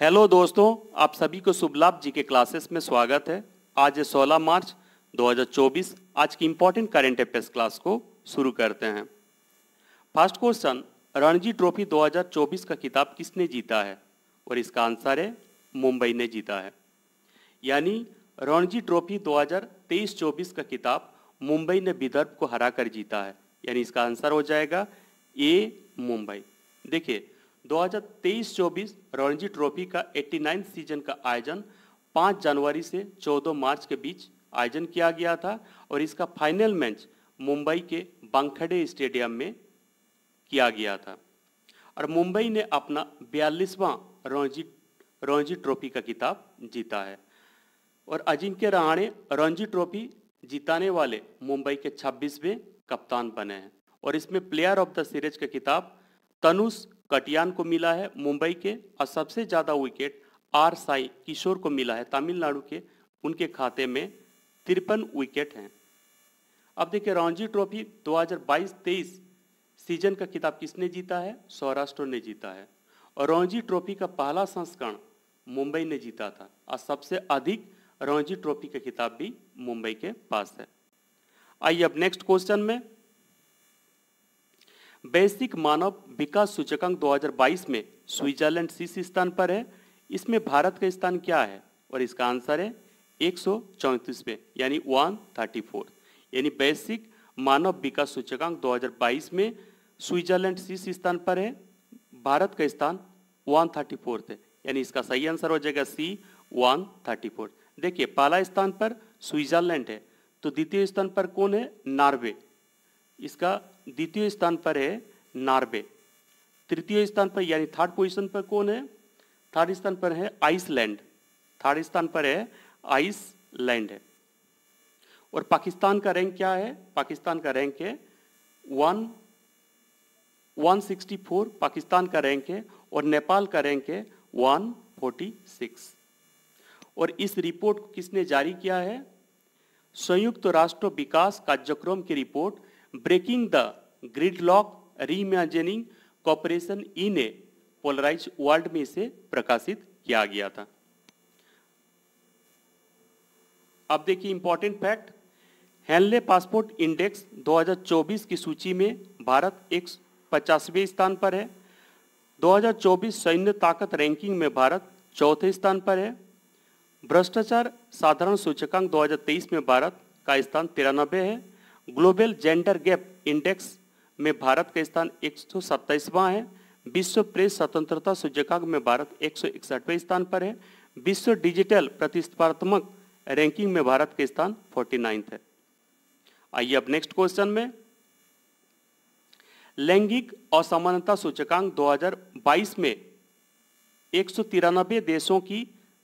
hello दोस्तों आप सभी को शुभलाभ जी के क्लासेस में स्वागत है आज 16 मार्च 2024 आज की इंपॉर्टेंट करेंट अफेयर्स क्लास को शुरू करते हैं फर्स्ट क्वेश्चन रणजी ट्रॉफी 2024 का खिताब किसने जीता है और इसका आंसर है मुंबई ने जीता है यानी रणजी ट्रॉफी 2023-24 का खिताब मुंबई ने विदर्भ को हरा कर जीता है यानी इसका आंसर हो जाएगा ए मुंबई देखिए 2023-24 रणजी ट्रॉफी का 89 सीजन का आयोजन 5 जनवरी से 14 मार्च के बीच आयोजन किया गया था और इसका फाइनल मैच मुंबई के बांखड़े स्टेडियम में किया गया था और मुंबई ने अपना बयालीसवां रणजी रणजी ट्रॉफी का किताब जीता है और अजिंक्य रहाणे रणजी ट्रॉफी जिताने वाले मुंबई के 26वें कप्तान बने हैं और इसमें प्लेयर ऑफ द सीरीज का किताब तनुष कटियान को मिला है मुंबई के और सबसे ज़्यादा विकेट आर साई किशोर को मिला है तमिलनाडु के उनके खाते में तिरपन विकेट हैं अब देखिए रणजी ट्रॉफी 2022-23 सीजन का किताब किसने जीता है सौराष्ट्र ने जीता है और रणजी ट्रॉफी का पहला संस्करण मुंबई ने जीता था और सबसे अधिक रणजी ट्रॉफी का खिताब भी मुंबई के पास है आइए अब नेक्स्ट क्वेश्चन में वैश्विक मानव विकास सूचकांक 2022 में स्विट्जरलैंड शीर्ष स्थान पर है इसमें भारत का स्थान क्या है और इसका आंसर है एक सौ पे यानी वन थर्टी यानी वैश्विक मानव विकास सूचकांक 2022 में स्विट्जरलैंड शीर्ष स्थान पर है भारत का स्थान वन थर्टी है यानी इसका सही आंसर हो जाएगा सी वन थर्टी देखिए पहला स्थान पर स्विट्जरलैंड है तो द्वितीय स्थान पर कौन है नॉर्वे इसका द्वितीय स्थान पर है नार्वे तृतीय स्थान पर यानी थर्ड पोजीशन पर कौन है थर्ड स्थान पर है आइसलैंड थर्ड स्थान पर है आइसलैंड है और पाकिस्तान का रैंक क्या है पाकिस्तान का रैंक है one one sixty four Pakistan का रैंक है और नेपाल का रैंक है वन फोर्टी सिक्स और इस रिपोर्ट को किसने जारी किया है संयुक्त राष्ट्र विकास कार्यक्रम की report breaking the grid lock reimagining cooperation in a polarise world में से प्रकाशित किया गया था अब देखिए important fact Henley passport index 2024 की सूची में भारत एक पचासवें स्थान पर है 2024 सैन्य ताकत रैंकिंग में भारत चौथे स्थान पर है भ्रष्टाचार साधारण सूचकांक 2023 में भारत का स्थान तिरानबे है ग्लोबल जेंडर गैप इंडेक्स में भारत का स्थान एक है विश्व प्रेस स्वतंत्रता सूचकांक में भारत एक स्थान पर है विश्व डिजिटल प्रतिस्पर्धात्मक रैंकिंग में भारत का स्थान फोर्टी है आइए अब नेक्स्ट क्वेश्चन में लैंगिक असमानता सूचकांक 2022 में एक देशों की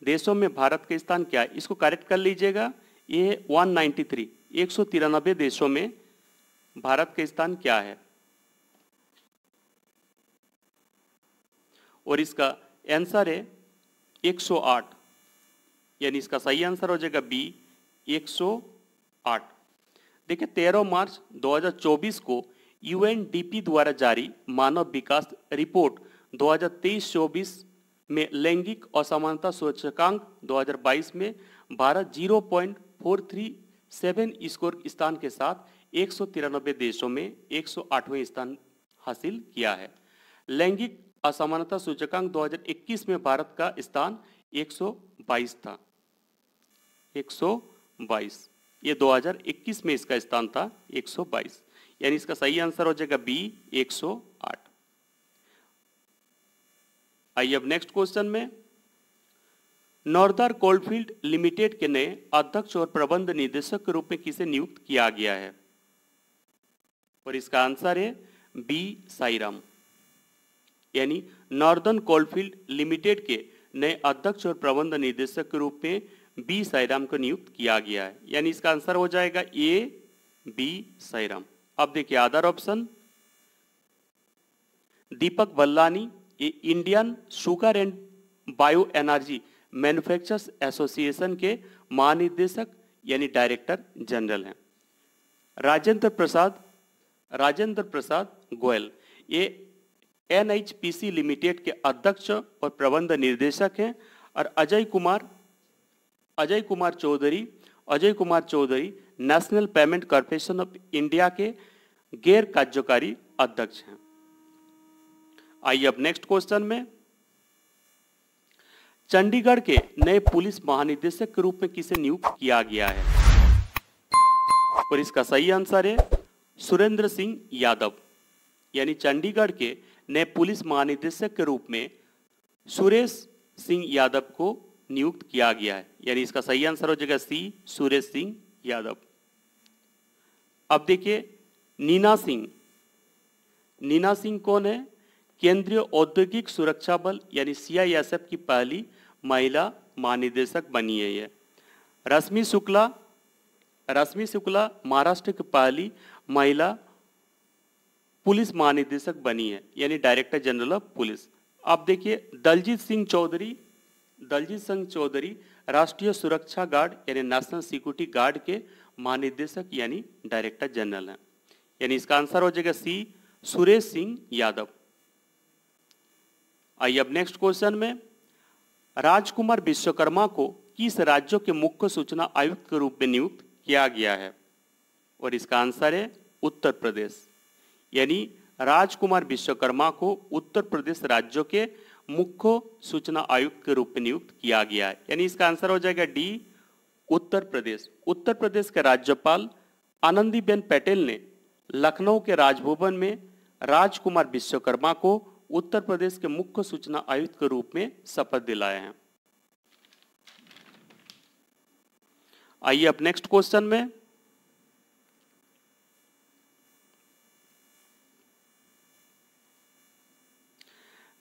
देशों में भारत का स्थान क्या है इसको करेक्ट कर लीजिएगा ये 193 एक देशों में भारत का स्थान क्या है और इसका आंसर है 108 यानी इसका सही आंसर हो जाएगा बी 108 देखिए 13 मार्च 2024 को यूएनडीपी द्वारा जारी मानव विकास रिपोर्ट 2023-24 में लैंगिक असमानता सूचकांक 2022 में भारत 0.43 सेवन स्कोर स्थान के साथ एक देशों में एक स्थान हासिल किया है लैंगिक असमानता सूचकांक 2021 में भारत का स्थान 122 था 122 ये 2021 में इसका स्थान था 122 यानी इसका सही आंसर हो जाएगा बी 108 आइए अब नेक्स्ट क्वेश्चन में नॉर्दर कोल्डफील्ड लिमिटेड के नए अध्यक्ष और प्रबंध निदेशक के रूप में किसे नियुक्त किया गया है और इसका आंसर है बी साईराम यानी नॉर्दर्न कोल्डफील्ड लिमिटेड के नए अध्यक्ष और प्रबंध निदेशक के रूप में बी साईराम को नियुक्त किया गया है यानी इसका आंसर हो जाएगा ए बी साईराम अब देखिए अदर ऑप्शन दीपक बल्लानी ये Indian sugar and bioenergy manufacturers association के महानिदेशक यानी डायरेक्टर जनरल हैं राजेंद्र प्रसाद राजेंद्र प्रसाद गोयल ये एन लिमिटेड के अध्यक्ष और प्रबंध निर्देशक हैं और Ajay Kumar Ajay Kumar Chaudhary Ajay Kumar Chaudhary national payment corporation of India के गैर कार्यकारी अध्यक्ष हैं आइए अब नेक्स्ट क्वेश्चन में चंडीगढ़ के नए पुलिस महानिदेशक के रूप में किसे नियुक्त किया गया है और इसका सही आंसर है सुरेंद्र सिंह यादव यानी चंडीगढ़ के नए पुलिस महानिदेशक के रूप में सुरेश सिंह यादव को नियुक्त किया गया है यानी इसका सही आंसर हो जाएगा सी सुरेश सिंह यादव अब देखिए नीना सिंह नीना सिंह कौन है केंद्रीय औद्योगिक सुरक्षा बल यानी सीआईएसएफ की पहली महिला महानिदेशक बनी है ये रश्मि शुक्ला रश्मि शुक्ला महाराष्ट्र की पहली महिला पुलिस महानिदेशक बनी है यानी डायरेक्टर जनरल ऑफ पुलिस अब देखिए दलजीत सिंह चौधरी दलजीत सिंह चौधरी राष्ट्रीय सुरक्षा गार्ड यानी नेशनल सिक्योरिटी गार्ड के महानिदेशक यानी डायरेक्टर जनरल हैं यानी इसका आंसर हो जाएगा सी सुरेश सिंह यादव आइए अब नेक्स्ट क्वेश्चन में राजकुमार विश्वकर्मा को किस राज्यों के मुख्य सूचना आयुक्त के रूप में नियुक्त किया गया है और इसका आंसर है उत्तर प्रदेश यानी राजकुमार विश्वकर्मा को उत्तर प्रदेश राज्यों के मुख्य सूचना आयुक्त के रूप में नियुक्त किया गया है यानी इसका आंसर हो जाएगा डी उत्तर प्रदेश उत्तर प्रदेश के राज्यपाल आनंदीबेन पटेल ने लखनऊ के राजभवन में राजकुमार विश्वकर्मा को उत्तर प्रदेश के मुख्य सूचना आयुक्त के रूप में शपथ दिलाए हैं आइए अब नेक्स्ट क्वेश्चन में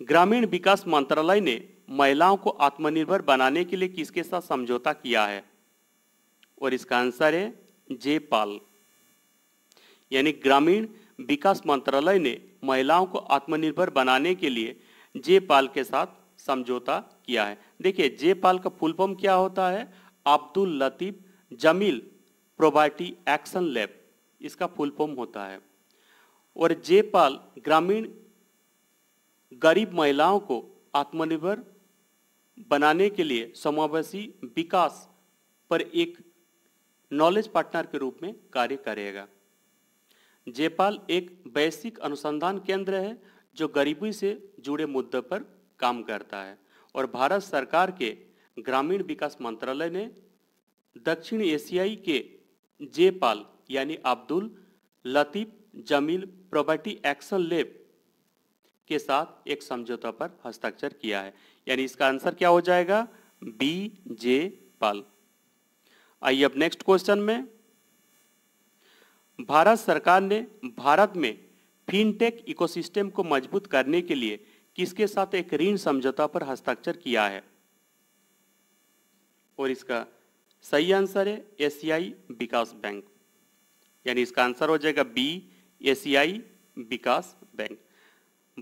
ग्रामीण विकास मंत्रालय ने महिलाओं को आत्मनिर्भर बनाने के लिए किसके साथ समझौता किया है और इसका आंसर है जे पाल यानी ग्रामीण विकास मंत्रालय ने महिलाओं को आत्मनिर्भर बनाने के लिए जयपाल के साथ समझौता किया है देखिए जयपाल का फुल फॉर्म क्या होता है Abdul Latif Jameel poverty action lab इसका फुल फॉर्म होता है और जयपाल ग्रामीण गरीब महिलाओं को आत्मनिर्भर बनाने के लिए समावेशी विकास पर एक नॉलेज पार्टनर के रूप में कार्य करेगा जेपाल एक वैश्विक अनुसंधान केंद्र है जो गरीबी से जुड़े मुद्दे पर काम करता है और भारत सरकार के ग्रामीण विकास मंत्रालय ने दक्षिण एशियाई के जेपाल यानी Abdul Latif Jameel property action lab के साथ एक समझौता पर हस्ताक्षर किया है यानी इसका आंसर क्या हो जाएगा बी जे पाल आइए अब नेक्स्ट क्वेश्चन में भारत सरकार ने भारत में फिनटेक इकोसिस्टम को मजबूत करने के लिए किसके साथ एक ऋण समझौता पर हस्ताक्षर किया है और इसका सही आंसर है एशियाई विकास बैंक यानी इसका आंसर हो जाएगा बी एशियाई विकास बैंक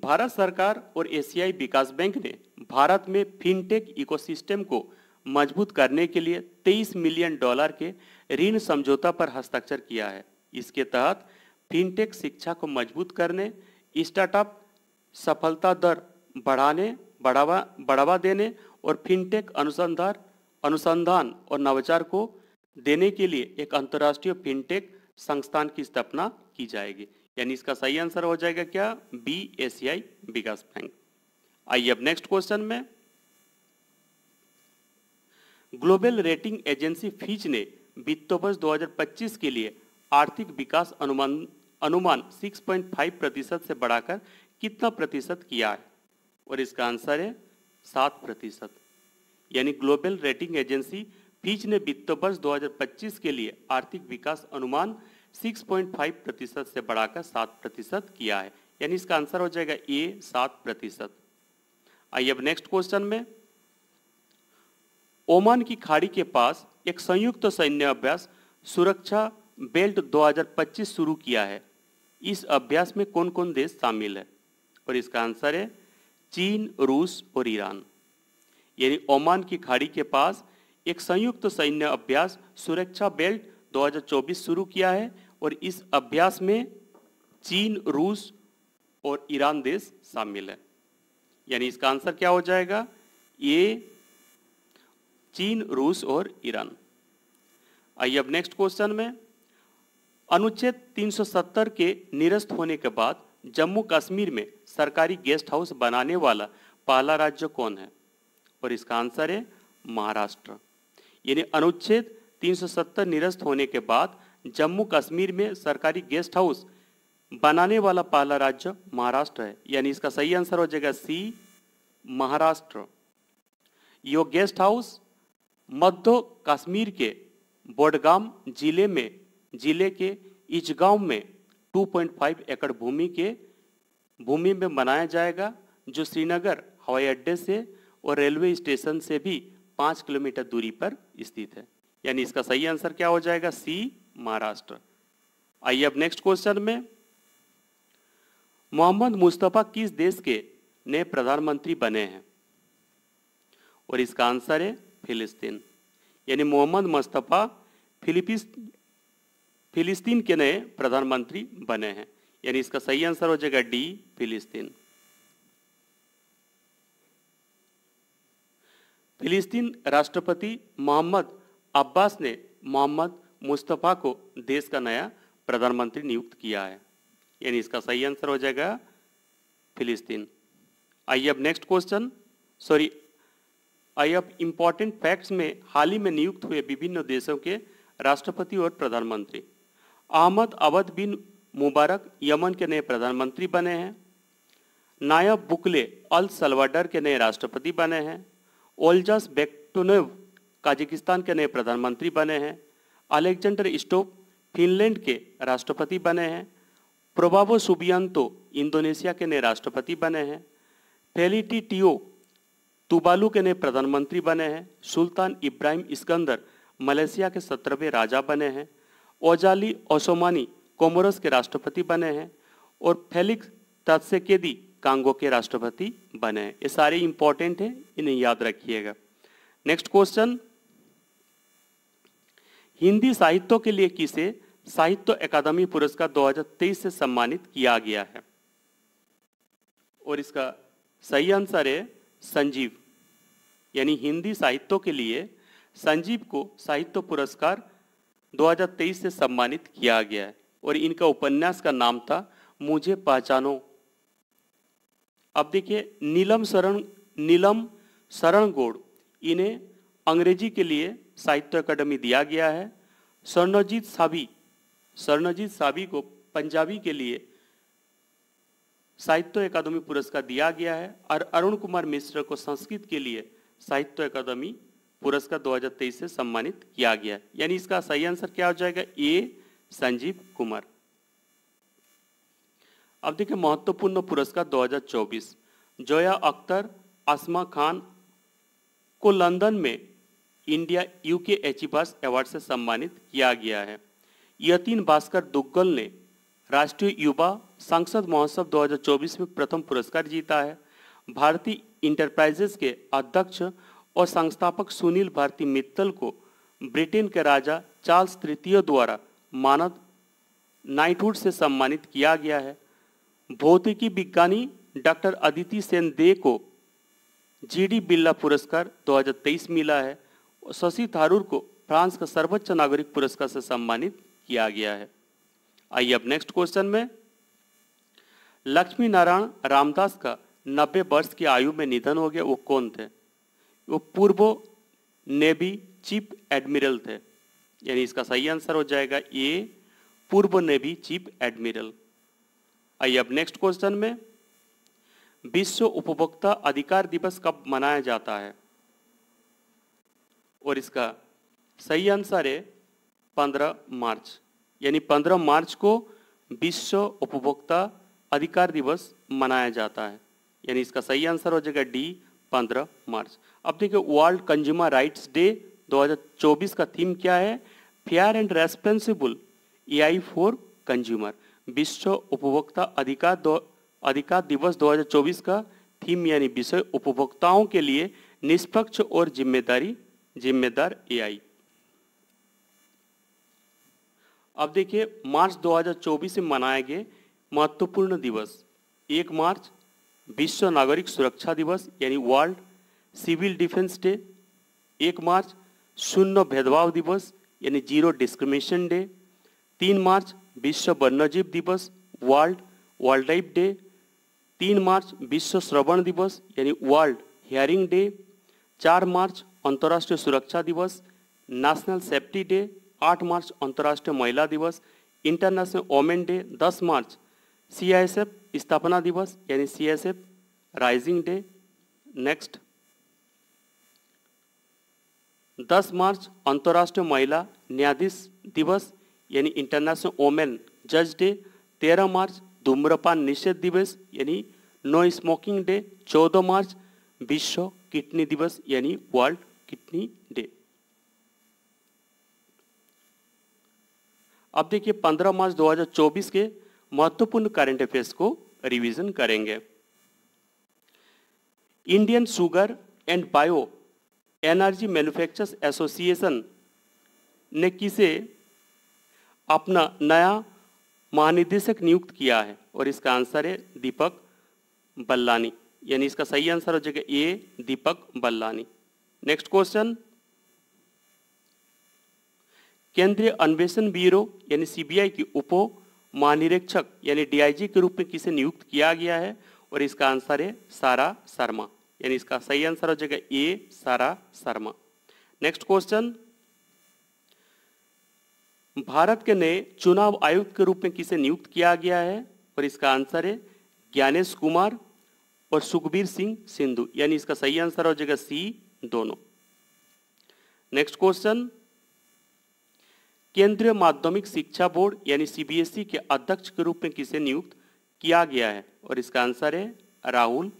भारत सरकार और एशियाई विकास बैंक ने भारत में फिनटेक इकोसिस्टम को मजबूत करने के लिए 23 मिलियन डॉलर के ऋण समझौता पर हस्ताक्षर किया है इसके तहत फिनटेक शिक्षा को मजबूत करने स्टार्टअप सफलता दर बढ़ाने बढ़ावा बढ़ावा देने और फिनटेक अनुसंधान अनुसंधान और नवाचार को देने के लिए एक अंतर्राष्ट्रीय फिनटेक संस्थान की स्थापना की जाएगी यानी इसका सही आंसर हो जाएगा क्या बी एस e विकास बैंक आइए अब नेक्स्ट क्वेश्चन में ग्लोबल रेटिंग एजेंसी फीच ने वित्त वर्ष 2025 के लिए आर्थिक विकास अनुमान अनुमान 6.5 प्रतिशत से बढ़ाकर कितना प्रतिशत किया है और इसका आंसर है सात प्रतिशत यानी ग्लोबल रेटिंग एजेंसी फीच ने वित्त वर्ष 2025 के लिए आर्थिक विकास अनुमान 6.5 प्रतिशत से बढ़ाकर सात प्रतिशत किया है यानी इसका आंसर हो जाएगा ए सात प्रतिशत आइए अब नेक्स्ट क्वेश्चन में ओमान की खाड़ी के पास एक संयुक्त सैन्य अभ्यास सुरक्षा बेल्ट 2025 शुरू किया है इस अभ्यास में कौन कौन देश शामिल है और इसका आंसर है चीन रूस और ईरान यानी ओमान की खाड़ी के पास एक संयुक्त सैन्य अभ्यास सुरक्षा बेल्ट 2024 शुरू किया है और इस अभ्यास में चीन रूस और ईरान देश शामिल है यानी इसका आंसर क्या हो जाएगा ये चीन रूस और ईरान आइए अब नेक्स्ट क्वेश्चन में अनुच्छेद 370 के निरस्त होने के बाद जम्मू कश्मीर में सरकारी गेस्ट हाउस बनाने वाला पहला राज्य कौन है और इसका आंसर है महाराष्ट्र यानी अनुच्छेद 370 निरस्त होने के बाद जम्मू कश्मीर में सरकारी गेस्ट हाउस बनाने वाला पहला राज्य महाराष्ट्र है यानी इसका सही आंसर हो जाएगा सी महाराष्ट्र यो गेस्ट हाउस मध्य कश्मीर के बोडगाम जिले में जिले के इचगांव में 2.5 एकड़ भूमि के भूमि में बनाया जाएगा जो श्रीनगर हवाई अड्डे से और रेलवे स्टेशन से भी पाँच किलोमीटर दूरी पर स्थित है यानी इसका सही आंसर क्या हो जाएगा सी महाराष्ट्र आइए अब नेक्स्ट क्वेश्चन में मोहम्मद मुस्तफ़ा किस देश के नए प्रधानमंत्री बने हैं और इसका आंसर है फिलिस्तीन यानी मोहम्मद मुस्तफ़ा फिलिपीस फिलिस्तीन के नए प्रधानमंत्री बने हैं यानी इसका सही आंसर हो जाएगा डी फिलिस्तीन फिलिस्तीन राष्ट्रपति मोहम्मद अब्बास ने मोहम्मद मुस्तफ़ा को देश का नया प्रधानमंत्री नियुक्त किया है यानी इसका सही आंसर हो जाएगा फिलिस्तीन आइए अब नेक्स्ट क्वेश्चन सॉरी आइए अब इंपॉर्टेंट फैक्ट्स में हाल ही में नियुक्त हुए विभिन्न देशों के राष्ट्रपति और प्रधानमंत्री Ahmad Awad bin Mubarak Yemen के नए प्रधानमंत्री बने हैं नायब बुकले अल सलवाडर के नए राष्ट्रपति बने हैं ओल्जस बेक्टोनेव काजिकिस्तान के नए प्रधानमंत्री बने हैं अलेक्जेंडर स्टोप फिनलैंड के राष्ट्रपति बने हैं प्रोबाबो सुबियंतो इंडोनेशिया के नए राष्ट्रपति बने हैं फेलिटी टीओ तुबालू के नए प्रधानमंत्री बने हैं सुल्तान इब्राहिम इस्कंदर मलेशिया के सत्रहवें राजा बने हैं ओजाली ओसोमानी कोमोरस के राष्ट्रपति बने हैं और फेलिक्स तत्सेकेदी कांगो के राष्ट्रपति बने हैं ये सारे इंपॉर्टेंट हैं इन्हें याद रखिएगा नेक्स्ट क्वेश्चन हिंदी साहित्य के लिए किसे साहित्य अकादमी पुरस्कार 2023 से सम्मानित किया गया है और इसका सही आंसर है संजीव यानी हिंदी साहित्य के लिए संजीव को साहित्य पुरस्कार 2023 से सम्मानित किया गया है और इनका उपन्यास का नाम था मुझे पहचानो अब देखिए नीलम शरण नीलम शरण गोड़ इन्हें अंग्रेजी के लिए साहित्य अकादमी दिया गया है स्वर्णजीत साबी स्वर्णजीत साबी को पंजाबी के लिए साहित्य अकादमी पुरस्कार दिया गया है और अरुण कुमार मिश्र को संस्कृत के लिए साहित्य अकादमी पुरस्कार 2023 से सम्मानित किया गया यानी इसका सही आंसर क्या हो जाएगा ए संजीव कुमार अब देखिए महत्वपूर्ण पुरस्कार 2024 जोया अख्तर आसमा खान को लंदन में इंडिया यूके एचिबास अवार्ड से सम्मानित किया गया है यतीन भास्कर दुग्गल ने राष्ट्रीय युवा संसद महोत्सव 2024 में प्रथम पुरस्कार जीता है भारतीय इंटरप्राइजेस के अध्यक्ष और संस्थापक सुनील भारती मित्तल को ब्रिटेन के राजा चार्ल्स तृतीय द्वारा मानद नाइटहुड से सम्मानित किया गया है भौतिकी विज्ञानी डॉक्टर अदिति सेन दे को जी डी बिरला पुरस्कार 2023 मिला है और शशि थारूर को फ्रांस का सर्वोच्च नागरिक पुरस्कार से सम्मानित किया गया है आइए अब नेक्स्ट क्वेश्चन में लक्ष्मी नारायण रामदास का नब्बे वर्ष की आयु में निधन हो गया वो कौन थे वो पूर्व नेवी चीफ एडमिरल थे यानी इसका सही आंसर हो जाएगा ए पूर्व नेवी चीफ एडमिरल आइए अब नेक्स्ट क्वेश्चन में विश्व उपभोक्ता अधिकार दिवस कब मनाया जाता है और इसका सही आंसर है 15 मार्च यानी 15 मार्च को विश्व उपभोक्ता अधिकार दिवस मनाया जाता है यानी इसका सही आंसर हो जाएगा डी 15 मार्च अब देखिए वर्ल्ड कंज्यूमर राइट्स डे 2024 का थीम क्या है fair and responsible AI for consumer विश्व उपभोक्ता अधिकार अधिकार दिवस 2024 का थीम यानी विषय उपभोक्ताओं के लिए निष्पक्ष और जिम्मेदारी जिम्मेदार आई अब देखिए मार्च 2024 में मनाए गए महत्वपूर्ण दिवस एक मार्च विश्व नागरिक सुरक्षा दिवस यानी वर्ल्ड सिविल डिफेंस डे एक मार्च शून्य भेदभाव दिवस यानी जीरो डिस्क्रिमिनेशन डे तीन मार्च विश्व वन्यजीव दिवस वर्ल्ड वाइल्ड लाइफ डे तीन मार्च विश्व श्रवण दिवस यानी वर्ल्ड हियरिंग डे चार मार्च अंतर्राष्ट्रीय सुरक्षा दिवस नेशनल सेफ्टी डे आठ मार्च अंतर्राष्ट्रीय महिला दिवस इंटरनेशनल वोमेन डे दस मार्च सी स्थापना दिवस यानी सी राइजिंग डे नेक्स्ट दस मार्च अंतर्राष्ट्रीय महिला न्यायाधीश दिवस यानी इंटरनेशनल वोमेन जज डे तेरह मार्च धूम्रपान निषेध दिवस यानी नो स्मोकिंग डे चौदह मार्च विश्व किडनी दिवस यानी वर्ल्ड किडनी डे अब देखिए 15 मार्च 2024 के महत्वपूर्ण करंट अफेयर्स को रिवीजन करेंगे Indian sugar and bioenergy manufacturers association ने किसे अपना नया महानिदेशक नियुक्त किया है और इसका आंसर है दीपक बल्लानी यानी इसका सही आंसर हो जाएगा A Deepak Ballani next question केंद्रीय अन्वेषण ब्यूरो यानी सीबीआई की उप महानिरीक्षक यानी डीआईजी के रूप में किसे नियुक्त किया गया है और इसका आंसर है सारा शर्मा यानी इसका सही आंसर हो जाएगा ए सारा शर्मा नेक्स्ट क्वेश्चन भारत के नए चुनाव आयुक्त के रूप में किसे नियुक्त किया गया है और इसका आंसर है ज्ञानेश कुमार और सुखबीर सिंह सिंधु यानी इसका सही आंसर हो जाएगा सी दोनों नेक्स्ट क्वेश्चन केंद्रीय माध्यमिक शिक्षा बोर्ड यानी सीबीएसई e के अध्यक्ष के रूप में किसे नियुक्त किया गया है और इसका आंसर है राहुल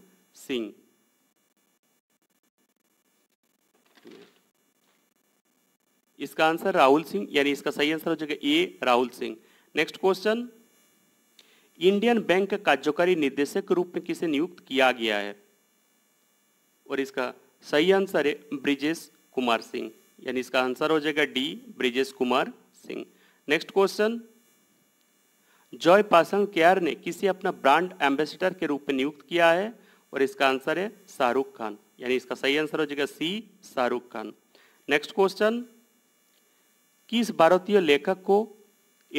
सिंह इसका आंसर राहुल सिंह यानी इसका सही आंसर हो जाएगा A Rahul Singh next question Indian bank का कार्यकारी निदेशक रूप में किसे नियुक्त किया गया है और इसका सही आंसर है ब्रिजेश कुमार सिंह यानी इसका आंसर हो जाएगा D Brijesh Kumar Singh next question जॉय पासंग केयर ने किसे अपना ब्रांड एम्बेसडर के रूप में नियुक्त किया है और इसका आंसर है शाहरुख खान यानी इसका सही आंसर हो जाएगा C Shahrukh Khan next question कि इस भारतीय लेखक को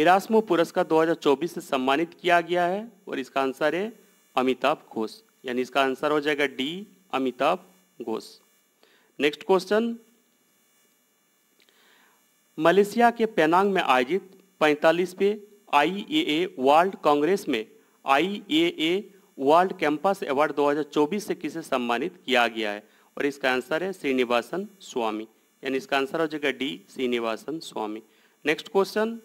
इरासमो पुरस्कार 2024 से सम्मानित किया गया है और इसका आंसर है अमिताभ घोष यानी इसका आंसर हो जाएगा D Amitabh Ghosh next question Malaysia के पेनांग में आयोजित पैंतालीसवें आई वर्ल्ड कांग्रेस में आई वर्ल्ड कैंपस अवार्ड 2024 से किसे सम्मानित किया गया है और इसका आंसर है श्रीनिवासन स्वामी यानी इसका आंसर हो जाएगा D Srinivasan Swamy next question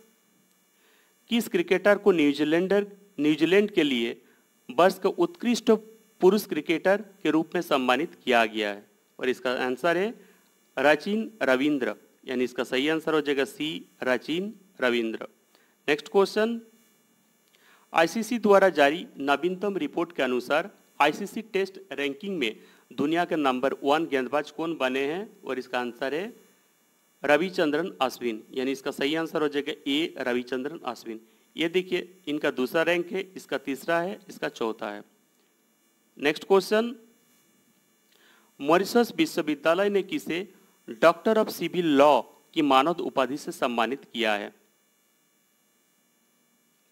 किस क्रिकेटर को न्यूजीलैंडर न्यूजीलैंड के लिए वर्ष का उत्कृष्ट पुरुष क्रिकेटर के रूप में सम्मानित किया गया है और इसका आंसर है राचीन रविंद्र यानी इसका सही आंसर हो जाएगा C Rachin Ravindra next question ICC द्वारा जारी नवीनतम रिपोर्ट के अनुसार आईसीसी टेस्ट रैंकिंग में दुनिया के नंबर वन गेंदबाज कौन बने हैं और इसका आंसर है रविचंद्रन अश्विन यानी इसका सही आंसर हो जाएगा ए रविचंद्रन अश्विन ये देखिए इनका दूसरा रैंक है इसका तीसरा है इसका चौथा है नेक्स्ट क्वेश्चन मॉरिशस विश्वविद्यालय ने किसे डॉक्टर ऑफ सिविल लॉ की मानव उपाधि से सम्मानित किया है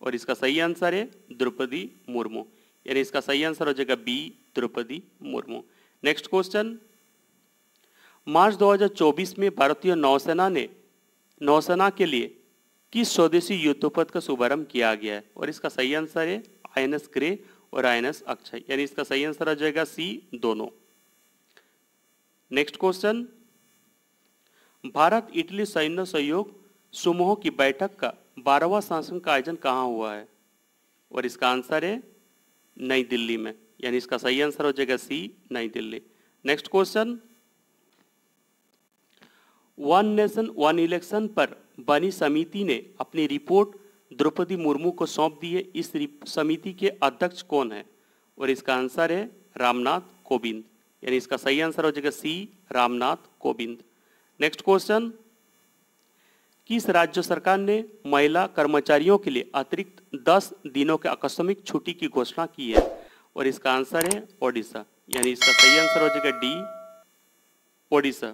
और इसका सही आंसर है द्रौपदी मुर्मू यानी इसका सही आंसर हो जाएगा B Droupadi Murmu next question मार्च 2024 में भारतीय नौसेना ने नौसेना के लिए किस स्वदेशी युद्धपथ का शुभारंभ किया गया है और इसका सही आंसर है आई एन एस ग्रे और आई एन एस अक्षय यानी इसका सही आंसर आ जाएगा सी दोनों नेक्स्ट क्वेश्चन भारत इटली सैन्य सहयोग समूह की बैठक का बारहवा शासन का आयोजन कहाँ हुआ है और इसका आंसर है नई दिल्ली में यानी इसका सही आंसर हो जाएगा C New Delhi next question one nation one election पर बनी समिति ने अपनी रिपोर्ट द्रौपदी मुर्मू को सौंप दी है इस समिति के अध्यक्ष कौन है और इसका आंसर है रामनाथ कोविंद यानी इसका सही आंसर हो जाएगा C Ramnath Kovind next question किस राज्य सरकार ने महिला कर्मचारियों के लिए अतिरिक्त 10 दिनों के आकस्मिक छुट्टी की घोषणा की है और इसका आंसर है ओडिशा यानी इसका सही आंसर हो जाएगा D Odisha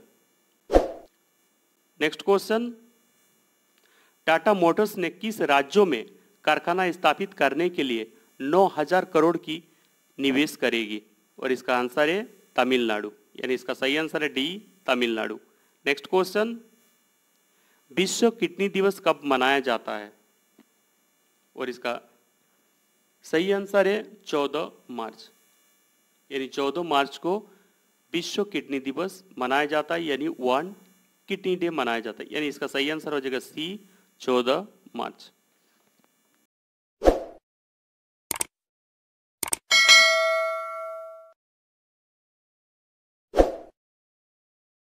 next question Tata Motors ने किस राज्यों में कारखाना स्थापित करने के लिए 9000 करोड़ की निवेश करेगी और इसका आंसर है तमिलनाडु यानी इसका सही आंसर है डी तमिलनाडु नेक्स्ट क्वेश्चन विश्व किडनी दिवस कब मनाया जाता है और इसका सही आंसर है 14 मार्च यानी 14 मार्च को विश्व किडनी दिवस मनाया जाता है यानी वन किडनी डे मनाया जाता है यानी इसका सही आंसर हो जाएगा सी 14 मार्च